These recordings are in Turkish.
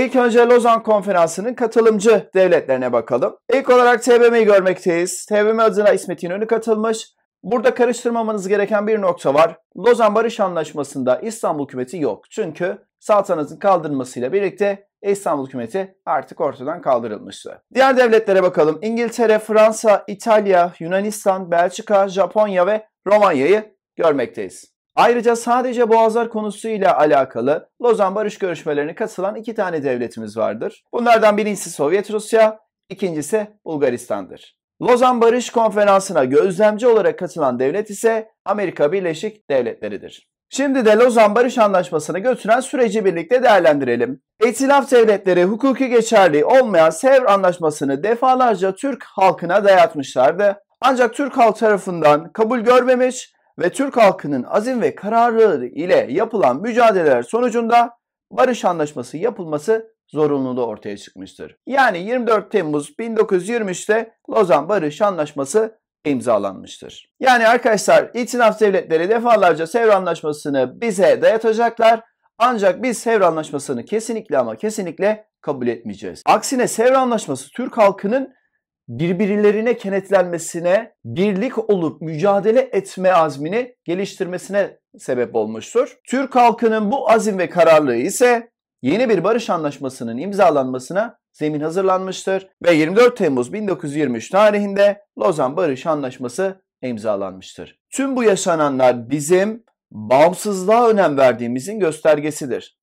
İlk önce Lozan Konferansı'nın katılımcı devletlerine bakalım. İlk olarak TBM'yi görmekteyiz. TBM adına İsmet İnönü katılmış. Burada karıştırmamanız gereken bir nokta var. Lozan Barış Anlaşması'nda İstanbul hükümeti yok. Çünkü saltanatın kaldırılmasıyla birlikte İstanbul hükümeti artık ortadan kaldırılmıştı. Diğer devletlere bakalım. İngiltere, Fransa, İtalya, Yunanistan, Belçika, Japonya ve Romanya'yı görmekteyiz. Ayrıca sadece boğazlar konusuyla alakalı Lozan Barış Görüşmelerine katılan iki tane devletimiz vardır. Bunlardan birincisi Sovyet Rusya, ikincisi Bulgaristan'dır. Lozan Barış Konferansı'na gözlemci olarak katılan devlet ise Amerika Birleşik Devletleri'dir. Şimdi de Lozan Barış Anlaşması'na götüren süreci birlikte değerlendirelim. İtilaf devletleri hukuki geçerli olmayan Sevr Anlaşması'nı defalarca Türk halkına dayatmışlardı. Ancak Türk halk tarafından kabul görmemiş ve Türk halkının azim ve kararlılığı ile yapılan mücadeleler sonucunda barış anlaşması yapılması zorunluluğu ortaya çıkmıştır. Yani 24 Temmuz 1923'te Lozan Barış Anlaşması imzalanmıştır. Yani arkadaşlar itinaf devletleri defalarca Sevr Anlaşması'nı bize dayatacaklar ancak biz Sevr Anlaşması'nı kesinlikle ama kesinlikle kabul etmeyeceğiz. Aksine Sevr Anlaşması Türk halkının birbirlerine kenetlenmesine, birlik olup mücadele etme azmini geliştirmesine sebep olmuştur. Türk halkının bu azim ve kararlılığı ise yeni bir barış anlaşmasının imzalanmasına zemin hazırlanmıştır ve 24 Temmuz 1923 tarihinde Lozan Barış Anlaşması imzalanmıştır. Tüm bu yaşananlar bizim bağımsızlığa önem verdiğimizin göstergesidir.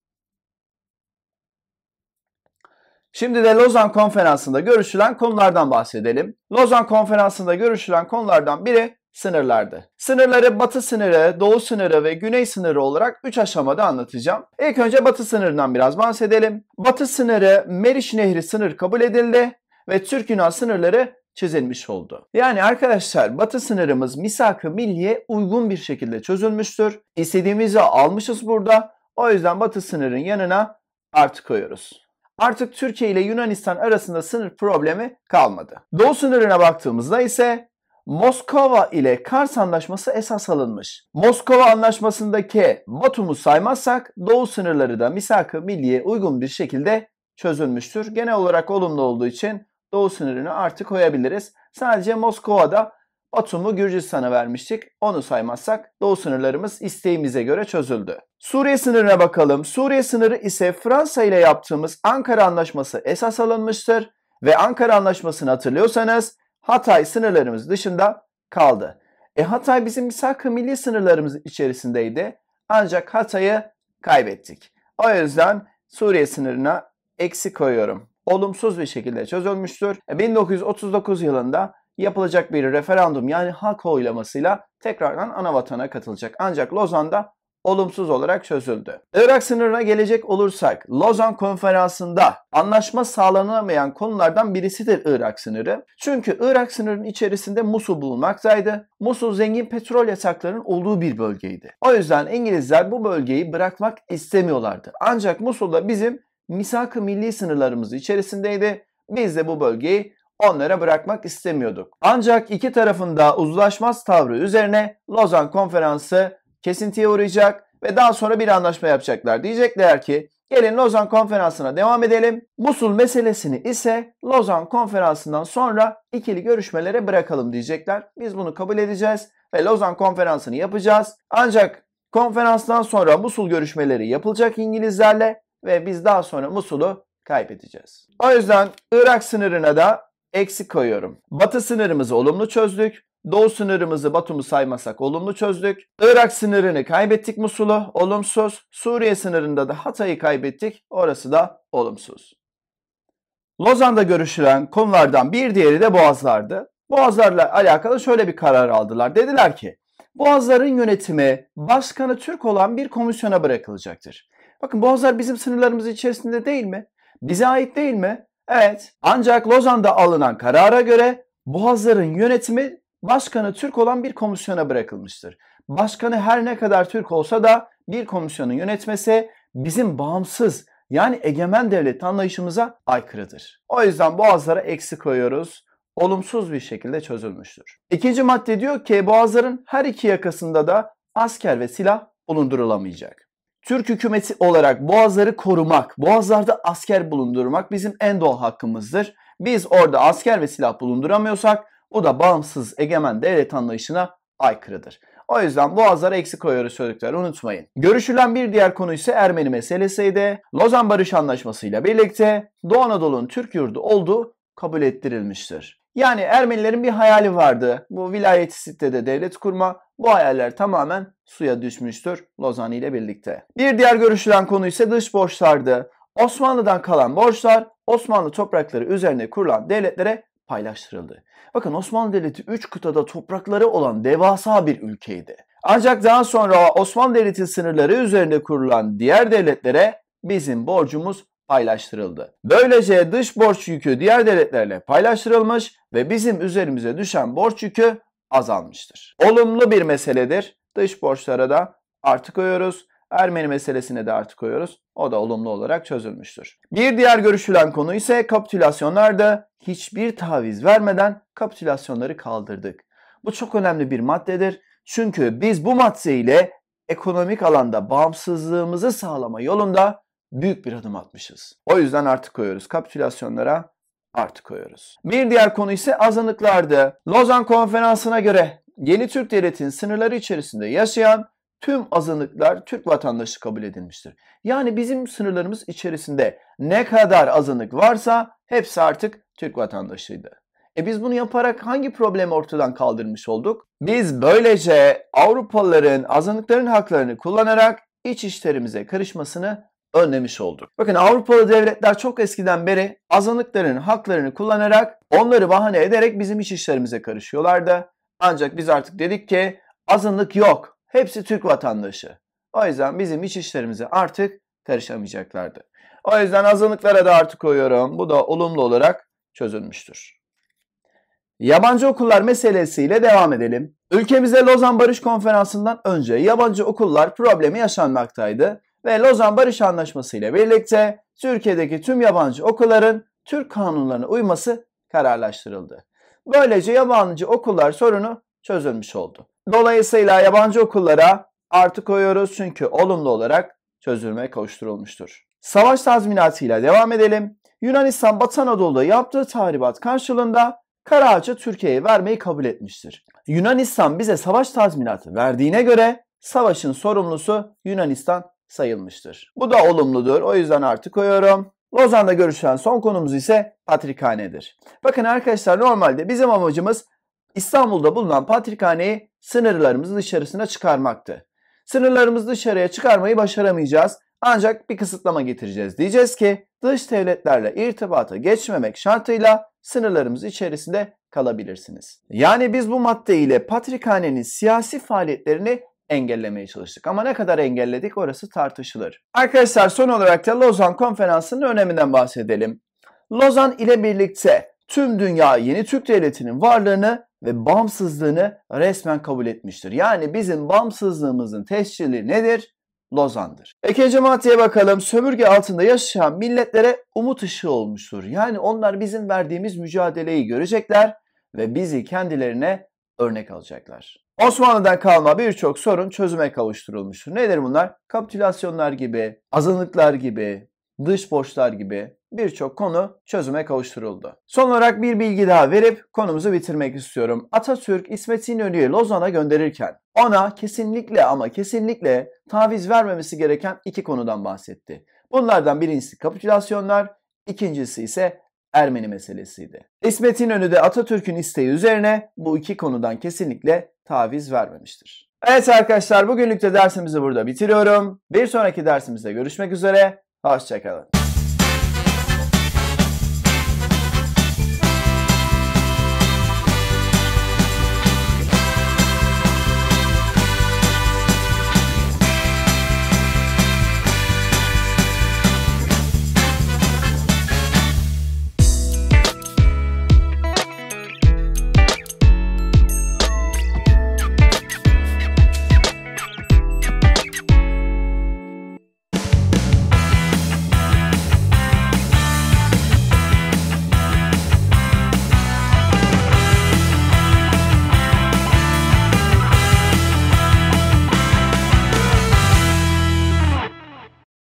Şimdi de Lozan Konferansı'nda görüşülen konulardan bahsedelim. Lozan Konferansı'nda görüşülen konulardan biri sınırlardı. Sınırları batı sınırı, doğu sınırı ve güney sınırı olarak 3 aşamada anlatacağım. İlk önce batı sınırından biraz bahsedelim. Batı sınırı Meriç Nehri sınır kabul edildi ve Türk Yunan sınırları çizilmiş oldu. Yani arkadaşlar batı sınırımız misak-ı milliye uygun bir şekilde çözülmüştür. İstediğimizi almışız burada. O yüzden batı sınırın yanına artı koyuyoruz artık Türkiye ile Yunanistan arasında sınır problemi kalmadı. Doğu sınırına baktığımızda ise Moskova ile Kars Anlaşması esas alınmış. Moskova Anlaşması'ndaki Batum'u saymazsak Doğu sınırları da misak-ı milliye uygun bir şekilde çözülmüştür. Genel olarak olumlu olduğu için Doğu sınırını artık koyabiliriz. Sadece Moskova'da Batum'u Gürcistan'a vermiştik. Onu saymazsak doğu sınırlarımız isteğimize göre çözüldü. Suriye sınırına bakalım. Suriye sınırı ise Fransa ile yaptığımız Ankara Anlaşması esas alınmıştır ve Ankara Anlaşması'nı hatırlıyorsanız Hatay sınırlarımız dışında kaldı. E Hatay bizim misak milli sınırlarımız içerisindeydi. Ancak Hatay'ı kaybettik. O yüzden Suriye sınırına eksi koyuyorum. Olumsuz bir şekilde çözülmüştür. 1939 e, yılında yapılacak bir referandum yani halk oylamasıyla tekrardan ana anavatana katılacak. Ancak Lozan'da olumsuz olarak çözüldü. Irak sınırına gelecek olursak Lozan konferansında anlaşma sağlanamayan konulardan birisidir Irak sınırı. Çünkü Irak sınırının içerisinde Musul bulunmaktaydı. Musul zengin petrol yasaklarının olduğu bir bölgeydi. O yüzden İngilizler bu bölgeyi bırakmak istemiyorlardı. Ancak Musul da bizim misak-ı milli sınırlarımız içerisindeydi. Biz de bu bölgeyi onlara bırakmak istemiyorduk. Ancak iki tarafında uzlaşmaz tavrı üzerine Lozan Konferansı kesintiye uğrayacak ve daha sonra bir anlaşma yapacaklar. Diyecekler ki gelin Lozan Konferansı'na devam edelim. Musul meselesini ise Lozan Konferansı'ndan sonra ikili görüşmelere bırakalım diyecekler. Biz bunu kabul edeceğiz ve Lozan Konferansı'nı yapacağız. Ancak konferanstan sonra Musul görüşmeleri yapılacak İngilizlerle ve biz daha sonra Musul'u kaybedeceğiz. O yüzden Irak sınırına da eksi koyuyorum. Batı sınırımızı olumlu çözdük. Doğu sınırımızı Batum'u saymasak olumlu çözdük. Irak sınırını kaybettik Musul'u olumsuz. Suriye sınırında da Hatay'ı kaybettik. Orası da olumsuz. Lozan'da görüşülen konulardan bir diğeri de Boğazlar'dı. Boğazlarla alakalı şöyle bir karar aldılar. Dediler ki Boğazların yönetimi başkanı Türk olan bir komisyona bırakılacaktır. Bakın Boğazlar bizim sınırlarımız içerisinde değil mi? Bize ait değil mi? Evet. Ancak Lozan'da alınan karara göre Boğazların yönetimi başkanı Türk olan bir komisyona bırakılmıştır. Başkanı her ne kadar Türk olsa da bir komisyonu yönetmesi bizim bağımsız yani egemen devlet anlayışımıza aykırıdır. O yüzden boğazlara eksi koyuyoruz. Olumsuz bir şekilde çözülmüştür. İkinci madde diyor ki boğazların her iki yakasında da asker ve silah bulundurulamayacak. Türk hükümeti olarak boğazları korumak, boğazlarda asker bulundurmak bizim en doğal hakkımızdır. Biz orada asker ve silah bulunduramıyorsak bu da bağımsız egemen devlet anlayışına aykırıdır. O yüzden boğazlara eksik koyuyoruz çocuklar unutmayın. Görüşülen bir diğer konu ise Ermeni meselesiydi. Lozan Barış Anlaşması ile birlikte Doğu Anadolu'nun Türk yurdu olduğu kabul ettirilmiştir. Yani Ermenilerin bir hayali vardı. Bu vilayeti sitede devlet kurma. Bu hayaller tamamen suya düşmüştür Lozan ile birlikte. Bir diğer görüşülen konu ise dış borçlardı. Osmanlı'dan kalan borçlar Osmanlı toprakları üzerine kurulan devletlere paylaştırıldı. Bakın Osmanlı Devleti 3 kıtada toprakları olan devasa bir ülkeydi. Ancak daha sonra Osmanlı Devleti sınırları üzerinde kurulan diğer devletlere bizim borcumuz paylaştırıldı. Böylece dış borç yükü diğer devletlerle paylaştırılmış ve bizim üzerimize düşen borç yükü azalmıştır. Olumlu bir meseledir. Dış borçlara da artı koyuyoruz. Ermeni meselesine de artı koyuyoruz. O da olumlu olarak çözülmüştür. Bir diğer görüşülen konu ise kapitülasyonlarda hiçbir taviz vermeden kapitülasyonları kaldırdık. Bu çok önemli bir maddedir. Çünkü biz bu madde ile ekonomik alanda bağımsızlığımızı sağlama yolunda büyük bir adım atmışız. O yüzden artık koyuyoruz. Kapitülasyonlara artık koyuyoruz. Bir diğer konu ise azınlıklardı. Lozan Konferansı'na göre Yeni Türk Devleti'nin sınırları içerisinde yaşayan tüm azınlıklar Türk vatandaşı kabul edilmiştir. Yani bizim sınırlarımız içerisinde ne kadar azınlık varsa hepsi artık Türk vatandaşıydı. E biz bunu yaparak hangi problemi ortadan kaldırmış olduk? Biz böylece Avrupalıların azınlıkların haklarını kullanarak iç işlerimize karışmasını önlemiş olduk. Bakın Avrupalı devletler çok eskiden beri azınlıkların haklarını kullanarak onları bahane ederek bizim iç işlerimize karışıyorlardı. Ancak biz artık dedik ki azınlık yok. Hepsi Türk vatandaşı. O yüzden bizim iç işlerimize artık karışamayacaklardı. O yüzden azınlıklara da artık koyuyorum. Bu da olumlu olarak çözülmüştür. Yabancı okullar meselesiyle devam edelim. Ülkemize Lozan Barış Konferansı'ndan önce yabancı okullar problemi yaşanmaktaydı ve Lozan Barış Anlaşması ile birlikte Türkiye'deki tüm yabancı okulların Türk kanunlarına uyması kararlaştırıldı. Böylece yabancı okullar sorunu çözülmüş oldu. Dolayısıyla yabancı okullara artı koyuyoruz çünkü olumlu olarak çözülme kavuşturulmuştur. Savaş tazminatıyla devam edelim. Yunanistan Batı Anadolu'da yaptığı tahribat karşılığında Karaağaç'ı Türkiye'ye vermeyi kabul etmiştir. Yunanistan bize savaş tazminatı verdiğine göre savaşın sorumlusu Yunanistan sayılmıştır. Bu da olumludur. O yüzden artı koyuyorum. Lozan'da görüşen son konumuz ise Patrikhane'dir. Bakın arkadaşlar normalde bizim amacımız İstanbul'da bulunan Patrikhane'yi sınırlarımızın dışarısına çıkarmaktı. Sınırlarımız dışarıya çıkarmayı başaramayacağız. Ancak bir kısıtlama getireceğiz. Diyeceğiz ki dış devletlerle irtibata geçmemek şartıyla sınırlarımız içerisinde kalabilirsiniz. Yani biz bu madde ile Patrikhane'nin siyasi faaliyetlerini engellemeye çalıştık. Ama ne kadar engelledik orası tartışılır. Arkadaşlar son olarak da Lozan Konferansı'nın öneminden bahsedelim. Lozan ile birlikte tüm dünya yeni Türk Devleti'nin varlığını ve bağımsızlığını resmen kabul etmiştir. Yani bizim bağımsızlığımızın tescili nedir? Lozan'dır. İkinci maddeye bakalım. Sömürge altında yaşayan milletlere umut ışığı olmuştur. Yani onlar bizim verdiğimiz mücadeleyi görecekler ve bizi kendilerine örnek alacaklar. Osmanlı'dan kalma birçok sorun çözüme kavuşturulmuştur. Nedir bunlar? Kapitülasyonlar gibi, azınlıklar gibi, dış borçlar gibi birçok konu çözüme kavuşturuldu. Son olarak bir bilgi daha verip konumuzu bitirmek istiyorum. Atatürk İsmet İnönü'yü Lozan'a gönderirken ona kesinlikle ama kesinlikle taviz vermemesi gereken iki konudan bahsetti. Bunlardan birincisi kapitülasyonlar, ikincisi ise Ermeni meselesiydi. İsmet İnönü de Atatürk'ün isteği üzerine bu iki konudan kesinlikle taviz vermemiştir. Evet arkadaşlar bugünlük de dersimizi burada bitiriyorum. Bir sonraki dersimizde görüşmek üzere. Hoşçakalın.